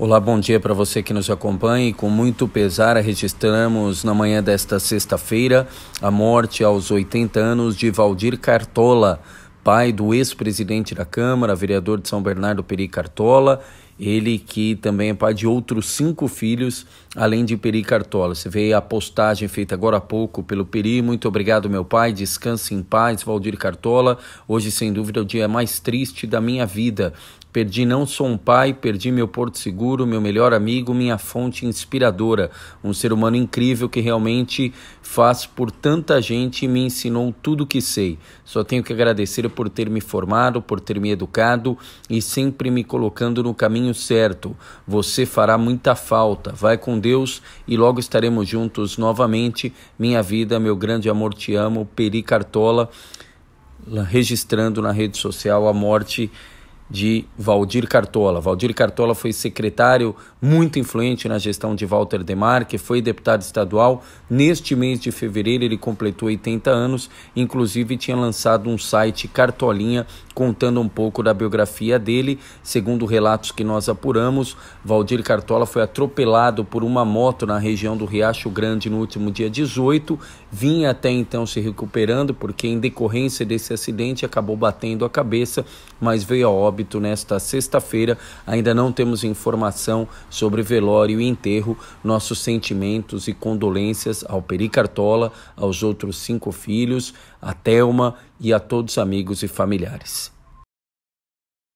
Olá, bom dia para você que nos acompanha. E com muito pesar, registramos na manhã desta sexta-feira a morte aos 80 anos de Valdir Cartola, pai do ex-presidente da Câmara, vereador de São Bernardo Peri Cartola ele que também é pai de outros cinco filhos, além de Peri Cartola. Você vê a postagem feita agora há pouco pelo Peri. Muito obrigado, meu pai. Descanse em paz, Valdir Cartola. Hoje, sem dúvida, é o dia mais triste da minha vida. Perdi não só um pai, perdi meu porto seguro, meu melhor amigo, minha fonte inspiradora. Um ser humano incrível que realmente faz por tanta gente e me ensinou tudo o que sei. Só tenho que agradecer por ter me formado, por ter me educado e sempre me colocando no caminho caminho certo. Você fará muita falta. Vai com Deus e logo estaremos juntos novamente. Minha vida, meu grande amor, te amo. Peri Cartola, registrando na rede social a morte de Valdir Cartola. Valdir Cartola foi secretário muito influente na gestão de Walter Demarque, foi deputado estadual. Neste mês de fevereiro ele completou 80 anos, inclusive tinha lançado um site Cartolinha contando um pouco da biografia dele. Segundo relatos que nós apuramos, Valdir Cartola foi atropelado por uma moto na região do Riacho Grande no último dia 18, vinha até então se recuperando porque em decorrência desse acidente acabou batendo a cabeça, mas veio a óbito óbito nesta sexta-feira. Ainda não temos informação sobre velório e enterro. Nossos sentimentos e condolências ao Peri Cartola, aos outros cinco filhos, a Thelma e a todos amigos e familiares.